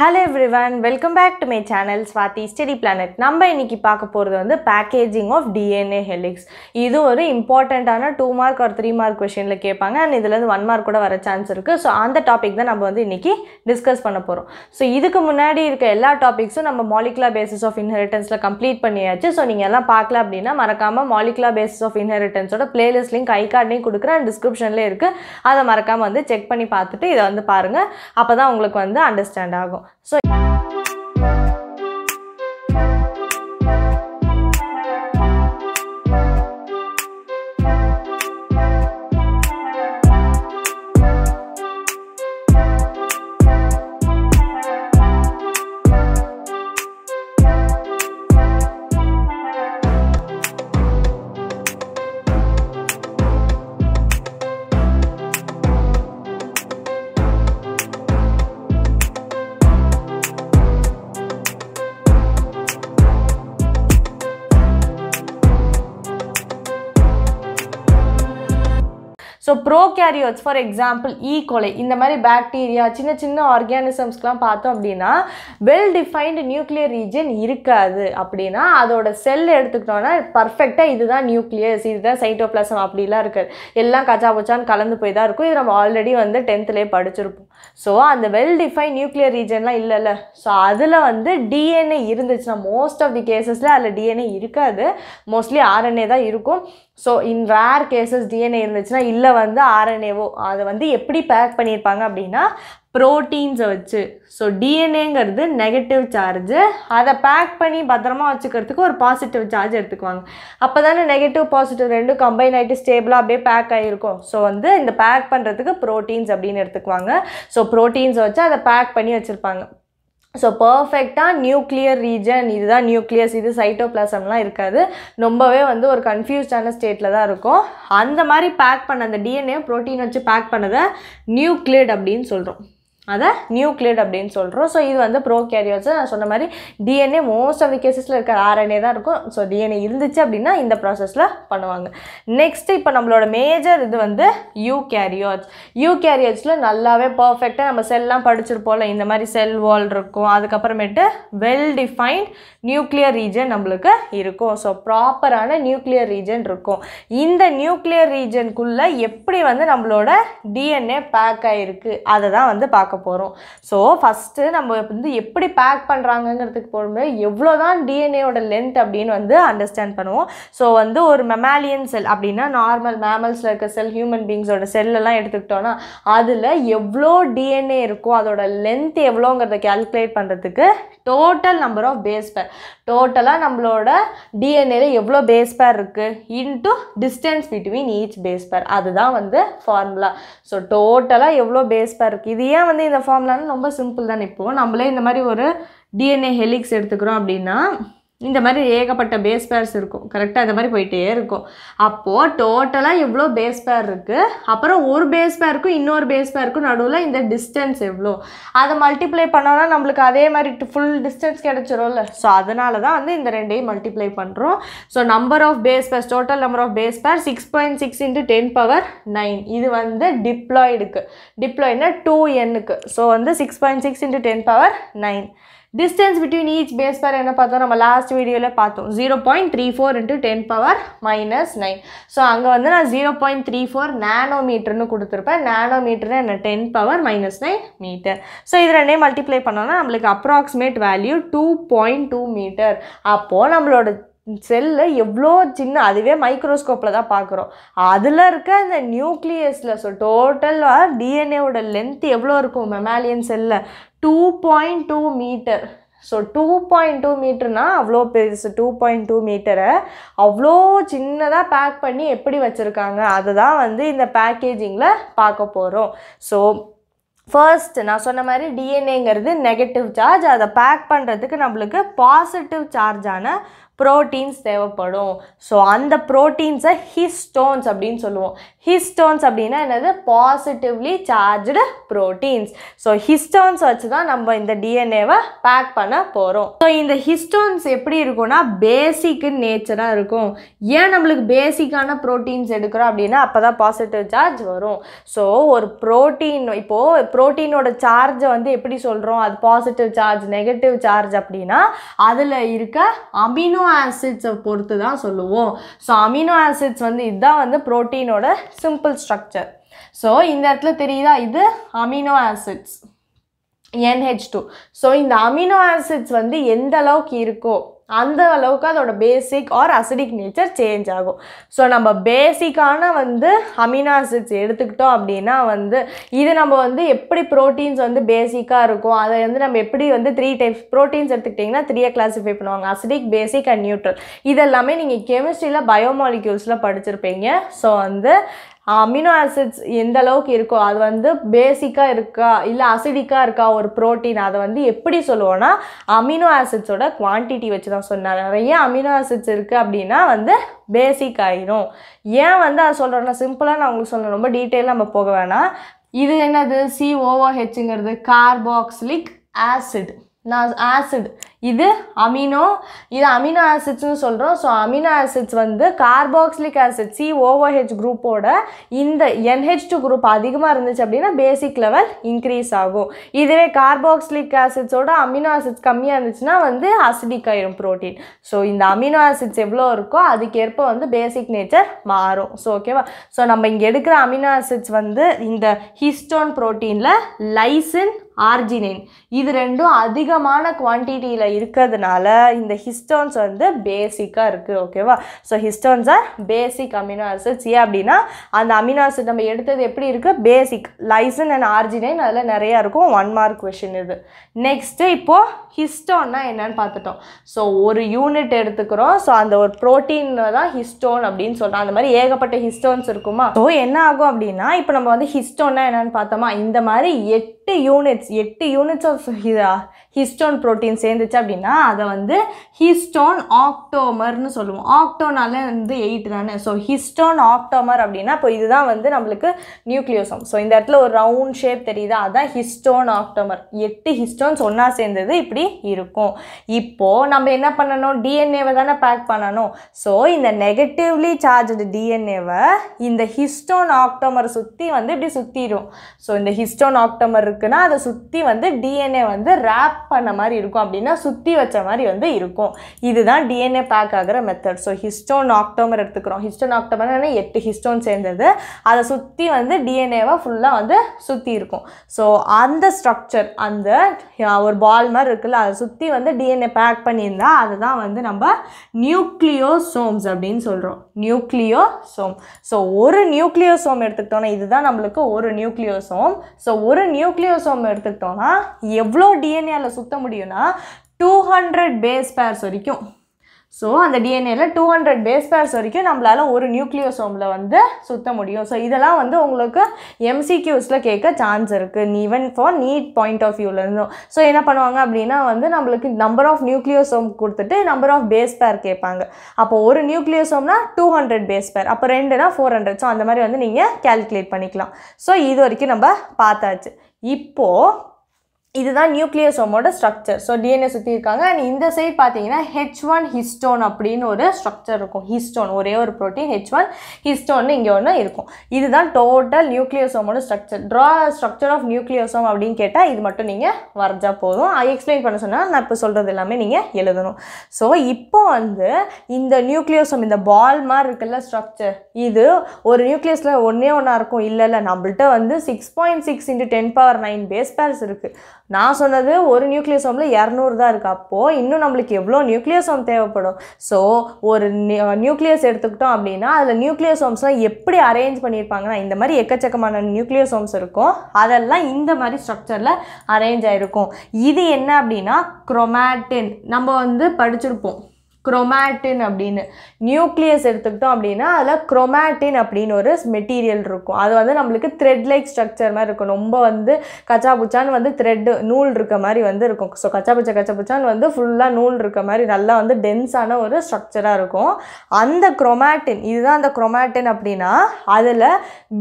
hello everyone welcome back to my channel Swathi study planet நம்ம இன்றைக்கி பார்க்க போகிறது வந்து பேக்கேஜிங் ஆஃப் டிஎன்ஏ ஹெலிக்ஸ் இது ஒரு இம்பார்ட்டண்ட்டான டூ மார்க் ஒரு த்ரீ மார்க் கொஷினில் கேட்பாங்க அண்ட் இதுலேருந்து ஒன் மார்க் கூட வர சான்ஸ் இருக்குது ஸோ அந்த டாபிக் தான் நம்ம வந்து இன்றைக்கி டிஸ்கஸ் பண்ண போகிறோம் ஸோ இதுக்கு முன்னாடி இருக்க எல்லா டாபிக்ஸும் நம்ம மாலிகுலா பேசிஸ் ஆஃப் இன்ஹெரிட்டன்ஸில் கம்ப்ளீட் பண்ணியாச்சு ஸோ நீங்கள் எல்லாம் பார்க்கல அப்படின்னா மறக்காமல் மாலிகுலா பேசிஸ் ஆஃப் இன்ஹெரிட்டன்ஸோட பிளேலிஸ்ட் லிங்க் ஐ கார்ட்லேயும் கொடுக்குறேன் டிஸ்கிரிப்ஷன்லேயே இருக்குது அதை மறக்காமல் வந்து செக் பண்ணி பார்த்துட்டு இதை வந்து பாருங்கள் அப்போ தான் உங்களுக்கு வந்து அண்டர்ஸ்டாண்ட் ஆகும் 所以。pro ப்ரோகேரியோட்ஸ் ஃபார் எக்ஸாம்பிள் கொலை இந்த மாதிரி பேக்டீரியா சின்ன சின்ன ஆர்கானிசம்ஸ்லாம் பார்த்தோம் அப்படின்னா வெல் டிஃபைன்டு நியூக்ளியர் ரீஜன் இருக்காது அப்படின்னா அதோட செல் எடுத்துக்கிட்டோன்னா பர்ஃபெக்டாக இதுதான் நியூக்ளியஸ் இதுதான் சைட்டோபிளாசம் அப்படிலாம் இருக்குது எல்லாம் கச்சா பச்சான்னு கலந்து போய் தான் இருக்கும் இது நம்ம ஆல்ரெடி வந்து டென்த்துலேயே படிச்சிருப்போம் ஸோ அந்த வெல் டிஃபைன் நியூக்ளியர் ரீஜன்லாம் இல்லைல்ல ஸோ அதில் வந்து டிஎன்ஏ இருந்துச்சுன்னா மோஸ்ட் ஆஃப் தி கேசஸில் அதில் டிஎன்ஏ இருக்காது மோஸ்ட்லி ஆர்என்ஏ தான் இருக்கும் so in rare cases DNA இருந்துச்சுன்னா இல்லை வந்து ஆர் ஆர்என்ஏவோ அதை வந்து எப்படி பேக் பண்ணியிருப்பாங்க அப்படின்னா ப்ரோட்டீன்ஸை வச்சு ஸோ டிஎன்ஏங்கிறது நெகட்டிவ் சார்ஜு அதை பேக் பண்ணி பத்திரமா வச்சுக்கிறதுக்கு ஒரு பாசிட்டிவ் சார்ஜ் எடுத்துக்குவாங்க அப்போ தானே நெகட்டிவ் பாசிட்டிவ் ரெண்டும் கம்பைன் ஆகிட்டு ஸ்டேபிளாக அப்படியே பேக் ஆகிருக்கும் ஸோ வந்து இந்த பேக் பண்ணுறதுக்கு ப்ரோட்டீன்ஸ் அப்படின்னு எடுத்துக்குவாங்க ஸோ ப்ரோட்டீன்ஸை வச்சு அதை பேக் பண்ணி வச்சுருப்பாங்க ஸோ பர்ஃபெக்டாக நியூக்ளியர் ரீஜன் இதுதான் நியூக்ளியஸ் இது சைட்டோப்ளாசம்லாம் இருக்காது ரொம்பவே வந்து ஒரு கன்ஃபியூஸ்டான ஸ்டேட்டில் தான் இருக்கும் அந்த மாதிரி பேக் பண்ண அந்த டிஎன்ஏ ப்ரோட்டீன் வச்சு பேக் பண்ணதை நியூக்ளியட் அப்படின்னு சொல்கிறோம் அதை நியூக்ளியட் அப்படின்னு சொல்கிறோம் ஸோ இது வந்து ப்ரோ கேரியர்ஸ் நான் சொன்ன மாதிரி டிஎன்ஏ மோஸ்ட் ஆஃப் தி கேசஸில் இருக்கிற ஆர்என்ஏ தான் இருக்கும் ஸோ டிஎன்ஏ இருந்துச்சு அப்படின்னா இந்த ப்ராசஸில் பண்ணுவாங்க நெக்ஸ்ட் இப்போ நம்மளோட மேஜர் இது வந்து யூ கேரியோட்ஸ் யூ கேரியோட்ஸில் நல்லாவே பர்ஃபெக்டாக நம்ம செல்லாம் படிச்சிருப்போம்ல இந்த மாதிரி செல் வால் இருக்கும் அதுக்கப்புறமேட்டு வெல் டிஃபைன்ட் நியூக்ளியர் ரீஜன் நம்மளுக்கு இருக்கும் ஸோ ப்ராப்பரான நியூக்ளியர் ரீஜன் இருக்கும் இந்த நியூக்ளியர் ரீஜனுக்குள்ளே எப்படி வந்து நம்மளோட டிஎன்ஏ பேக் ஆகிருக்கு அதை தான் வந்து பார்க்க போகிறோம் ஸோ ஃபஸ்ட்டு நம்ம வந்து எப்படி பேக் பண்ணுறாங்கங்கிறதுக்கு போகும்போது எவ்வளோ தான் டிஎன்ஏயோட லென்த் அப்படின்னு வந்து அண்டர்ஸ்டாண்ட் பண்ணுவோம் ஸோ வந்து ஒரு மெமாலியன் செல் அப்படின்னா நார்மல் மேமல்ஸில் இருக்க செல் ஹியூமன் பீங்ஸோட செல்லெல்லாம் எடுத்துக்கிட்டோன்னா அதில் எவ்வளோ டிஎன்ஏ இருக்கோ அதோட லென்த் எவ்வளோங்கிறத கேல்குலேட் பண்ணுறதுக்கு total number of base pair டோட்டலாக நம்மளோட டிஎன்ஏல எவ்வளோ பேஸ் பேர் இருக்குது into distance between each base pair அதுதான் வந்து ஃபார்முலா ஸோ டோட்டலாக எவ்வளோ பேஸ் பேர் இருக்குது இது ஏன் வந்து இந்த ஃபார்ம்லான்னு ரொம்ப சிம்பிள் தான் இப்போது நம்மளே இந்த மாதிரி ஒரு டிஎன்ஏ ஹெலிக்ஸ் எடுத்துக்கிறோம் அப்படின்னா இந்த மாதிரி ஏகப்பட்ட பேஸ் பேர்ஸ் இருக்கும் கரெக்டாக இந்த மாதிரி போயிட்டே இருக்கும் அப்போது டோட்டலாக எவ்வளோ பேஸ் பேர் இருக்குது அப்புறம் ஒரு பேஸ் பேருக்கும் இன்னொரு பேஸ் பேருக்கும் நடுவில் இந்த டிஸ்டன்ஸ் எவ்வளோ அதை மல்டிப்ளை பண்ணோன்னா நம்மளுக்கு அதே மாதிரி ஃபுல் டிஸ்டன்ஸ் கிடச்சிரும்ல ஸோ அதனால தான் வந்து இந்த ரெண்டையும் மல்டிப்ளை பண்ணுறோம் so number of base pairs total number of base pair six point six into ten power nine இது வந்து டிப்ளாய்டுக்கு டிப்ளாய்னா டூ எண்ணுக்கு ஸோ வந்து six point six into ten power nine distance between each base pair என்ன பார்த்தோம் நம்ம last வீடியோவில் பார்த்தோம் zero point three four into ten power minus nine so அங்கே வந்து நான் ஜீரோ பாயிண்ட் த்ரீ ஃபோர் நேனோமீட்டர்னு கொடுத்துருப்பேன் நானோ நேனோமீட்டர்னு என்ன ten power minus nine meter so இது ரெண்டே மல்டிப்ளை பண்ணோன்னா நம்மளுக்கு approximate value two point two meter அப்போது நம்மளோட செல்லு எவ்வளோ சின்ன அதுவே மைக்ரோஸ்கோப்பில் தான் பார்க்குறோம் அதில் இருக்க அந்த நியூக்ளியஸில் ஸோ டோட்டலாக டிஎன்ஏவோட லென்த் எவ்வளோ இருக்கும் மெமாலியன் செல்லில் two point two meter so two point two மீட்டர்னால் அவ்வளோ பெருசு டூ பாயிண்ட் டூ மீட்டரை அவ்வளோ சின்னதாக பேக் பண்ணி எப்படி வச்சுருக்காங்க அதை தான் வந்து இந்த பேக்கேஜிங்கில் பார்க்க போகிறோம் ஸோ ஃபர்ஸ்ட் நான் சொன்ன மாதிரி டிஎன்ஏங்கிறது நெகட்டிவ் சார்ஜ் அதை பேக் பண்ணுறதுக்கு நம்மளுக்கு பாசிட்டிவ் சார்ஜான ப்ரோட்டீன்ஸ் தேவைப்படும் ஸோ அந்த ப்ரோட்டீன்ஸை ஹிஸ்டோன்ஸ் அப்படின்னு சொல்லுவோம் ஹிஸ்டோன்ஸ் அப்படின்னா என்னது positively charged proteins so histones வச்சு தான் நம்ம இந்த டிஎன்ஏவை பேக் பண்ண போகிறோம் ஸோ இந்த ஹிஸ்டோன்ஸ் எப்படி இருக்கும்னா பேசிக் நேச்சராக இருக்கும் ஏன் நம்மளுக்கு பேசிக்கான ப்ரோட்டீன்ஸ் எடுக்கிறோம் அப்படின்னா அப்போ தான் பாசிட்டிவ் சார்ஜ் வரும் ஸோ ஒரு ப்ரோட்டீன் இப்போது ப்ரோட்டீனோட சார்ஜை வந்து எப்படி சொல்கிறோம் அது பாசிட்டிவ் சார்ஜ் நெகட்டிவ் சார்ஜ் அப்படின்னா அதில் இருக்க அமினோ ஆசிட்ஸை பொறுத்து தான் சொல்லுவோம் ஸோ அமினோ ஆசிட்ஸ் வந்து இதுதான் வந்து ப்ரோட்டீனோட சிம்பிள் ஸ்ட்ரக்சர் ஸோ இந்த இடத்துல தெரியுதா இது amino acids NH two so இந்த அமினோ ஆசிட்ஸ் வந்து எந்த அளவுக்கு இருக்கோ அந்த அளவுக்கு அதோட basic or acidic nature change ஆகும் ஸோ நம்ம பேசிக்கான வந்து அமினோ ஆசிட்ஸ் எடுத்துக்கிட்டோம் அப்படின்னா வந்து இது நம்ம வந்து எப்படி ப்ரோட்டீன்ஸ் வந்து பேசிக்காக இருக்கும் அதை வந்து நம்ம எப்படி வந்து த்ரீ டைப்ஸ் ப்ரோட்டீன்ஸ் எடுத்துக்கிட்டிங்கன்னா த்ரீயாக கிளாஸிஃபை பண்ணுவாங்க அசிடிக் பேசிக் அண்ட் நியூட்ரல் இதெல்லாமே நீங்கள் கெமிஸ்ட்ரியில் பயோமாலிக்யூல்ஸில் படிச்சிருப்பீங்க ஸோ வந்து அமினோ ஆசிட்ஸ் எந்த அளவுக்கு இருக்கோ அது வந்து பேசிக்காக இருக்கா இல்லை அசிடிக்காக இருக்கா ஒரு ப்ரோட்டீன் அதை வந்து எப்படி சொல்லுவோன்னா அமினோ ஆசிட்ஸோட குவான்டிட்டி வச்சு தான் சொன்னார் நிறைய அமினோ ஆசிட்ஸ் இருக்குது அப்படின்னா வந்து பேசிக் ஆகிடும் ஏன் வந்து அதை சொல்கிறேன்னா சிம்பிளாக நான் உங்களுக்கு சொல்கிறேன் ரொம்ப டீட்டெயிலாக நம்ம போக வேணாம் இது என்னது சிஓஓஹெச்ங்கிறது கார்பாக்சிலிக் ஆசிட் நான் ஆசிட் இது அமினோ இது அமினோ ஆசிட்ஸ்னு சொல்கிறோம் ஸோ அமினோ ஆசிட்ஸ் வந்து கார்பாக்சிலிக் ஆசிட் சி ஓஓஹெச் குரூப்போட இந்த என்ஹெச் டூ குரூப் அதிகமாக இருந்துச்சு அப்படின்னா பேசிக் லெவல் இன்க்ரீஸ் ஆகும் இதுவே கார்போக்ஸ்லிக் ஆசிட்ஸோட அமினோ ஆசிட்ஸ் கம்மியாக இருந்துச்சுன்னா வந்து அசிடிக் ஆயிரும் ப்ரோட்டீன் ஸோ இந்த அமினோ ஆசிட்ஸ் எவ்வளோ இருக்கோ அதுக்கேற்ப வந்து பேசிக் நேச்சர் மாறும் ஸோ ஓகேவா ஸோ நம்ம இங்கே எடுக்கிற அமினோ ஆசிட்ஸ் வந்து இந்த ஹிஸ்டோன் ப்ரோட்டீனில் லைசின் ஆர்ஜினின் இது ரெண்டும் அதிகமான குவான்டிட்டியில் இருக்கிறதுனால இந்த ஹிஸ்டோன்ஸ் வந்து பேசிக்காக இருக்குது ஓகேவா so histones are basic amino acids ஏன் அப்படின்னா அந்த அமினோ ஆசிட் நம்ம எடுத்தது எப்படி இருக்குது பேசிக் லைசன் அண்ட் ஆர்ஜினைன் அதில் நிறையா இருக்கும் ஒன் மார்க் கொஷின் இது நெக்ஸ்ட்டு இப்போது ஹிஸ்டோன்னா என்னன்னு பார்த்துட்டோம் ஸோ ஒரு யூனிட் எடுத்துக்கிறோம் ஸோ அந்த ஒரு ப்ரோட்டீனில் தான் ஹிஸ்டோன் அப்படின்னு சொல்கிறோம் அந்த மாதிரி ஏகப்பட்ட ஹிஸ்டோன்ஸ் இருக்குமா ஸோ என்ன ஆகும் அப்படின்னா இப்போ நம்ம வந்து ஹிஸ்டோன்னா என்னென்னு பார்த்தோமா இந்த மாதிரி எட்டு எட்டு யூனிட்ஸ் எட்டு யூனிட்ஸ் ஆஃப் இதா ஹிஸ்டோன் ப்ரோட்டீன் சேர்ந்துச்சு அப்படின்னா அதை வந்து ஹிஸ்டோன் ஆக்டோமர்னு சொல்லுவோம் ஆக்டோனால வந்து எயிட் தானே ஸோ ஹிஸ்டோன் ஆக்டோமர் அப்படின்னா இப்போ இதுதான் வந்து நம்மளுக்கு நியூக்ளியோசம் ஸோ இந்த இடத்துல ஒரு ரவுண்ட் ஷேப் தெரியுது அதுதான் ஹிஸ்டோன் ஆக்டோமர் எட்டு ஹிஸ்டோன்ஸ் ஒன்றா சேர்ந்தது இப்படி இருக்கும் இப்போது நம்ம என்ன பண்ணணும் டிஎன்ஏவை தானே பேக் பண்ணணும் ஸோ இந்த நெகட்டிவ்லி சார்ஜ்டு டிஎன்ஏவை இந்த ஹிஸ்டோன் ஆக்டோமரை சுற்றி வந்து இப்படி சுற்றிடும் ஸோ இந்த ஹிஸ்டோன் ஆக்டோமர் இருக்குன்னா அதை சுற்றி வந்து டிஎன்ஏ வந்து ரேப் பண்ண மாதிரி இருக்கும் அப்படின்னா சுற்றி வச்ச மாதிரி வந்து இருக்கும் இதுதான் டிஎன்ஏ பேக் ஆகிற மெத்தட் ஸோ ஹிஸ்டோன் ஆக்டோமர் எடுத்துக்கிறோம் ஹிஸ்டோன் ஆக்டோமர்னா எட்டு ஹிஸ்டோன் சேர்ந்தது அதை சுற்றி வந்து டிஎன்ஏவை ஃபுல்லாக வந்து சுற்றி இருக்கும் ஸோ அந்த ஸ்ட்ரக்சர் அந்த ஒரு பால் மாதிரி இருக்குல்ல அதை சுற்றி வந்து டிஎன்ஏ பேக் பண்ணியிருந்தா அதுதான் வந்து நம்ம நியூக்ளியோசோம்ஸ் அப்படின்னு சொல்கிறோம் நியூக்ளியோசோம் ஸோ ஒரு நியூக்ளியோசோம் எடுத்துக்கிட்டோன்னா இதுதான் நம்மளுக்கு ஒரு நியூக்ளியோசோம் ஸோ ஒரு நியூக்ளியோசோம் எடுத்துக்கிட்டோன்னா எவ்வளோ டிஎன்ஏவில் சுத்த முடியும்னா டூ ஹண்ட்ரட் பேஸ் பேர்ஸ் வரைக்கும் ஸோ அந்த டிஎன்ஏல டூ ஹண்ட்ரட் பேஸ் பேர்ஸ் வரைக்கும் நம்மளால ஒரு நியூக்ளியோசோமில் வந்து சுத்த முடியும் ஸோ இதெல்லாம் வந்து உங்களுக்கு எம்சிக்யூஸில் கேட்க சான்ஸ் இருக்குது நீ even for NEET point of வியூலேருந்தும் ஸோ என்ன பண்ணுவாங்க அப்படின்னா வந்து நம்மளுக்கு நம்பர் ஆஃப் நியூக்ளியோசோம் கொடுத்துட்டு நம்பர் ஆஃப் பேஸ் பேர் கேட்பாங்க அப்போ ஒரு நியூக்ளியோசோம்னா டூ ஹண்ட்ரட் பேஸ் பேர் அப்போ ரெண்டுனா ஃபோர் ஹண்ட்ரட் ஸோ அந்த மாதிரி வந்து நீங்கள் கேல்குலேட் பண்ணிக்கலாம் ஸோ இது வரைக்கும் நம்ம பார்த்தாச்சு இப்போது இதுதான் நியூக்ளியசோமோட ஸ்ட்ரக்சர் ஸோ டிஎன்ஏ சுற்றி இருக்காங்க அண்ட் இந்த சைடு பார்த்தீங்கன்னா ஹெச் ஒன் ஹிஸ்டோன் அப்படின்னு ஒரு ஸ்ட்ரக்சர் இருக்கும் ஹிஸ்டோன் ஒரே ஒரு ப்ரோட்டீன் ஹெச் ஒன் ஹிஸ்டோன் இங்கே ஒன்று இருக்கும் இதுதான் டோட்டல் நியூக்ளியோசோமோட structure draw structure of nucleosome அப்படின்னு கேட்டால் இது மட்டும் நீங்கள் வரைஞ்சா போதும் ஐ எக்ஸ்பிளைன் பண்ண சொன்னால் நான் இப்போ சொல்கிறது எல்லாமே நீங்கள் எழுதணும் ஸோ இப்போ வந்து இந்த நியூக்ளியோசோம் இந்த பால் மாதிரி இருக்குல்ல ஸ்ட்ரக்சர் இது ஒரு நியூக்ளியஸில் ஒன்றே ஒன்றா இருக்கும் இல்லை இல்லை நம்மள்கிட்ட வந்து six point six into ten power nine base pairs இருக்குது நான் சொன்னது ஒரு நியூக்ளியோசோமில் இரநூறு தான் இருக்குது அப்போது இன்னும் நம்மளுக்கு எவ்வளோ நியூக்ளியோசோம் தேவைப்படும் ஸோ ஒரு நியூக்ளியஸ் எடுத்துக்கிட்டோம் அப்படின்னா அதில் நியூக்ளியோசோம்ஸ்லாம் எப்படி அரேஞ்ச் பண்ணியிருப்பாங்கன்னா இந்த மாதிரி எக்கச்சக்கமான நியூக்ளியோசோம்ஸ் இருக்கும் அதெல்லாம் இந்த மாதிரி ஸ்ட்ரக்சரில் அரேஞ்ச் ஆகிருக்கும் இது என்ன அப்படின்னா குரோமேட்டின் நம்ம வந்து படிச்சிருப்போம் குரோமேட்டின் அப்படின்னு நியூக்ளியஸ் எடுத்துக்கிட்டோம் அப்படின்னா அதில் குரோமேட்டின் அப்படின்னு ஒரு மெட்டீரியல் இருக்கும் அது வந்து நம்மளுக்கு த்ரெட் லைக் ஸ்ட்ரக்சர் மாதிரி இருக்கும் ரொம்ப வந்து கச்சா புச்சான்னு வந்து த்ரெட்டு நூல் இருக்க மாதிரி வந்து இருக்கும் ஸோ கச்சா புச்சா கச்சா புச்சான்னு வந்து ஃபுல்லாக நூல் இருக்க மாதிரி நல்லா வந்து டென்ஸான ஒரு ஸ்ட்ரக்சராக இருக்கும் அந்த குரோமேட்டின் இதுதான் அந்த குரோமேட்டின் அப்படின்னா அதில்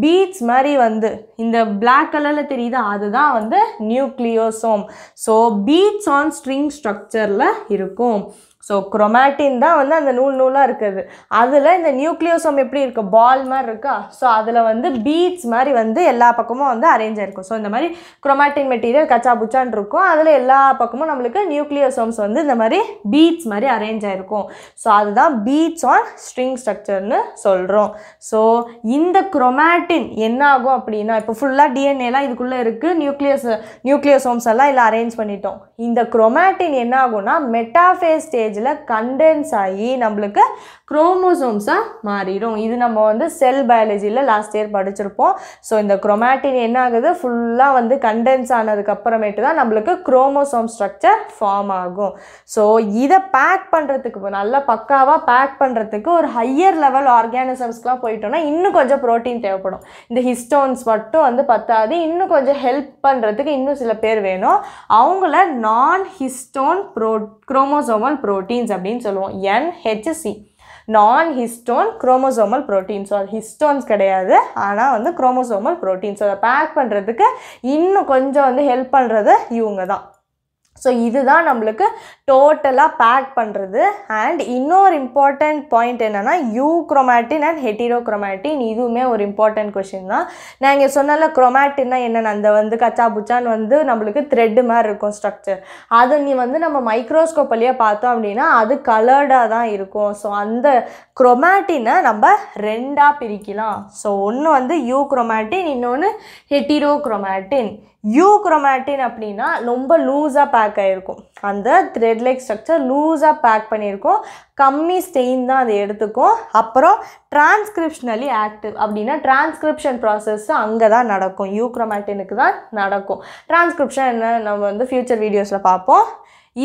பீட்ஸ் மாதிரி வந்து இந்த பிளாக் கலரில் தெரியுது அதுதான் வந்து nucleosome so beads on string ஸ்ட்ரக்சரில் இருக்கும் ஸோ குரோமேட்டின் தான் வந்து அந்த நூல் நூலாக இருக்குது அதில் இந்த நியூக்ளியோசோம் எப்படி இருக்குது பால் மாதிரி இருக்கா ஸோ அதில் வந்து பீட்ஸ் மாதிரி வந்து எல்லா பக்கமும் வந்து அரேஞ்ச் ஆயிருக்கும் ஸோ இந்த மாதிரி குரோமேட்டின் மெட்டீரியல் கச்சா புச்சான் இருக்கும் அதில் எல்லா பக்கமும் நம்மளுக்கு நியூக்ளியோசோம்ஸ் வந்து இந்த மாதிரி பீட்ஸ் மாதிரி அரேஞ்ச் ஆயிருக்கும் ஸோ அதுதான் பீட்ஸ் ஆன் ஸ்ட்ரிங் ஸ்ட்ரக்சர்னு சொல்கிறோம் ஸோ இந்த குரோமேட்டின் என்ன ஆகும் அப்படின்னா இப்போ ஃபுல்லாக டிஎன்ஏலாம் இதுக்குள்ளே இருக்குது நியூக்ளியஸ் நியூக்ளியோசோம்ஸ் எல்லாம் இல்லை அரேஞ்ச் பண்ணிட்டோம் இந்த குரோமேட்டின் என்ன ஆகும்னா மெட்டாஃபேஸ் ஸ்டேஜ் ஸ்டேஜில் கண்டென்ஸ் ஆகி நம்மளுக்கு குரோமோசோம்ஸாக மாறிடும் இது நம்ம வந்து செல் பயாலஜியில் லாஸ்ட் இயர் படிச்சிருப்போம் ஸோ இந்த குரோமேட்டின் என்ன ஆகுது ஃபுல்லாக வந்து கண்டென்ஸ் ஆனதுக்கு அப்புறமேட்டு தான் நம்மளுக்கு குரோமோசோம் ஸ்ட்ரக்சர் ஃபார்ம் ஆகும் ஸோ இதை பேக் பண்ணுறதுக்கு நல்லா பக்காவாக பேக் பண்ணுறதுக்கு ஒரு ஹையர் லெவல் ஆர்கானிசம்ஸ்க்குலாம் போயிட்டோம்னா இன்னும் கொஞ்சம் ப்ரோட்டீன் தேவைப்படும் இந்த ஹிஸ்டோன்ஸ் மட்டும் வந்து பத்தாது இன்னும் கொஞ்சம் ஹெல்ப் பண்ணுறதுக்கு இன்னும் சில பேர் வேணும் அவங்கள non histone pro chromosomal protein proteins அப்படின்னு சொல்லுவோம் NHC non histone chromosomal proteins அது ஹிஸ்டோன்ஸ் கிடையாது ஆனால் வந்து குரோமோசோமல் ப்ரோட்டீன்ஸ் அதை பேக் பண்ணுறதுக்கு இன்னும் கொஞ்சம் வந்து ஹெல்ப் பண்ணுறது இவங்க தான் ஸோ இதுதான் நம்மளுக்கு டோட்டலாக பேக் பண்ணுறது அண்ட் இன்னொரு இம்பார்ட்டண்ட் பாயிண்ட் என்னென்னா euchromatin and heterochromatin இதுவுமே ஒரு இம்பார்ட்டண்ட் கொஷின் தான் நான் இங்கே சொன்னால குரோமேட்டின்னா என்னென்ன அந்த வந்து கச்சா புச்சான்னு வந்து நம்மளுக்கு த்ரெட்டு மாதிரி இருக்கும் ஸ்ட்ரக்சர் அதை நீ வந்து நம்ம மைக்ரோஸ்கோப் வழியாக பார்த்தோம் அப்படின்னா அது கலர்டாக தான் இருக்கும் ஸோ அந்த குரோமேட்டினை நம்ம ரெண்டாக பிரிக்கலாம் ஸோ ஒன்று வந்து யூ குரோமேட்டின் இன்னொன்று ஹெட்டிரோ குரோமேட்டின் யூ குரோமேட்டின் அப்படின்னா ரொம்ப லூஸாக பேக் ஆகிருக்கும் அந்த த்ரெட் லைக் ஸ்ட்ரக்சர் லூஸாக பேக் பண்ணியிருக்கும் கம்மி ஸ்டெயின் தான் அதை எடுத்துக்கும் அப்புறம் டிரான்ஸ்கிரிப்ஷனலி ஆக்டிவ் அப்படின்னா டிரான்ஸ்கிரிப்ஷன் ப்ராசஸ் அங்கே தான் நடக்கும் யூக்ரோமேட்டினுக்கு தான் நடக்கும் டிரான்ஸ்கிரிப்ஷன் என்ன நம்ம வந்து ஃப்யூச்சர் வீடியோஸில் பார்ப்போம்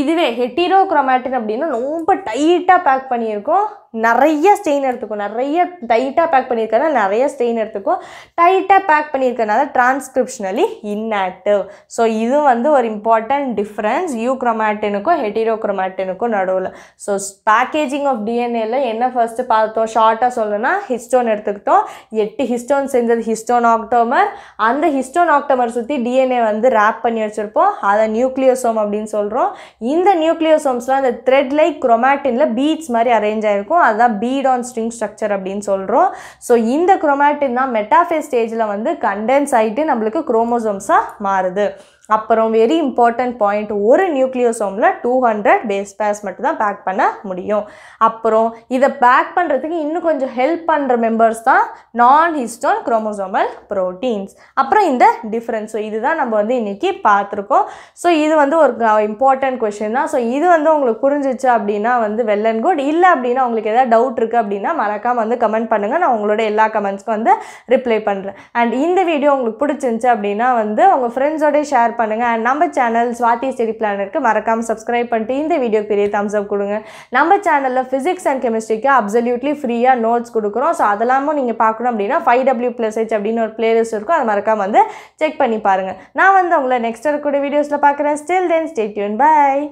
இதுவே ஹெட்டீரோ குரோமேட்டின் அப்படின்னா ரொம்ப டைட்டாக பேக் பண்ணியிருக்கோம் நிறைய ஸ்டெயின் எடுத்துக்கும் நிறைய டைட்டாக பேக் பண்ணியிருக்கனால நிறைய ஸ்டெயின் எடுத்துக்கும் டைட்டாக பேக் பண்ணியிருக்கனால டிரான்ஸ்கிரிப்ஷனலி இன்ஆக்டிவ் ஸோ இது வந்து ஒரு இம்பார்ட்டன்ட் டிஃப்ரென்ஸ் யூ குரோமேட்டினுக்கும் ஹெட்டீரோ குரோமேட்டினுக்கும் நடுவில் ஸோ பேக்கேஜ் பேஜிங் ஆஃப் டிஎன்ஏல என்ன ஃபர்ஸ்ட் பார்த்தோம் ஷார்ட்டாக சொல்லணும்னா ஹிஸ்டோன் எடுத்துக்கிட்டோம் எட்டு ஹிஸ்டோன் செஞ்சது ஹிஸ்டோன் ஆக்டோமர் அந்த ஹிஸ்டோன் ஆக்டோமர் சுற்றி டிஎன்ஏ வந்து ரேப் பண்ணி வச்சுருப்போம் அதை நியூக்ளியோசோம் அப்படின்னு சொல்கிறோம் இந்த நியூக்ளியோசோம்ஸ்லாம் அந்த த்ரெட் லைக் குரோமேட்டினில் பீட்ஸ் மாதிரி அரேஞ்ச் ஆகிருக்கும் அதுதான் பீட் ஆன் ஸ்ட்ரிங் ஸ்ட்ரக்சர் அப்படின்னு சொல்கிறோம் ஸோ இந்த குரோமேட்டின் தான் மெட்டாஃபேஸ் ஸ்டேஜில் வந்து கண்டென்ஸ் ஆகிட்டு நம்மளுக்கு குரோமோசோம்ஸாக மாறுது அப்புறம் வெரி இம்பார்ட்டன்ட் பாயிண்ட் ஒரு நியூக்ளியோசோமில் டூ ஹண்ட்ரட் பேஸ் பேர்ஸ் மட்டும் தான் பேக் பண்ண முடியும் அப்புறம் இதை பேக் பண்ணுறதுக்கு இன்னும் கொஞ்சம் ஹெல்ப் பண்ணுற மெம்பர்ஸ் தான் நான் ஹிஸ்டோன் குரோமோசோமல் ப்ரோட்டீன்ஸ் அப்புறம் இந்த டிஃப்ரென்ஸ் ஸோ இதுதான் நம்ம வந்து இன்றைக்கி பார்த்துருக்கோம் ஸோ இது வந்து ஒரு இம்பார்ட்டன்ட் கொஷின் தான் ஸோ இது வந்து உங்களுக்கு புரிஞ்சிச்சு அப்படின்னா வந்து வெல் அண்ட் குட் இல்லை அப்படின்னா உங்களுக்கு எதாவது டவுட் இருக்குது அப்படின்னா மறக்காமல் வந்து கமெண்ட் பண்ணுங்கள் நான் உங்களோட எல்லா கமெண்ட்ஸ்க்கும் வந்து ரிப்ளை பண்ணுறேன் அண்ட் இந்த வீடியோ உங்களுக்கு பிடிச்சிருந்துச்சு அப்படின்னா வந்து உங்கள் ஃப்ரெண்ட்ஸோடய ஷேர் ஷேர் பண்ணுங்கள் அண்ட் நம்ம சேனல் ஸ்வாதி ஸ்டடி பிளானருக்கு மறக்காமல் சப்ஸ்கிரைப் பண்ணிட்டு இந்த வீடியோ பெரிய தம்ஸ் அப் கொடுங்க நம்ம சேனலில் ஃபிசிக்ஸ் அண்ட் கெமிஸ்ட்ரிக்கு அப்சல்யூட்லி ஃப்ரீயாக நோட்ஸ் கொடுக்குறோம் ஸோ அதெல்லாமும் நீங்கள் பார்க்கணும் அப்படின்னா ஃபைவ் டபிள்யூ ப்ளஸ் ஹெச் அப்படின்னு ஒரு பிளேலிஸ்ட் இருக்கும் அதை மறக்காமல் வந்து செக் பண்ணி பாருங்கள் நான் வந்து உங்களை நெக்ஸ்ட் இருக்கக்கூடிய வீடியோஸில் பார்க்குறேன் ஸ்டில் தென் ஸ்டேட்யூன் பாய்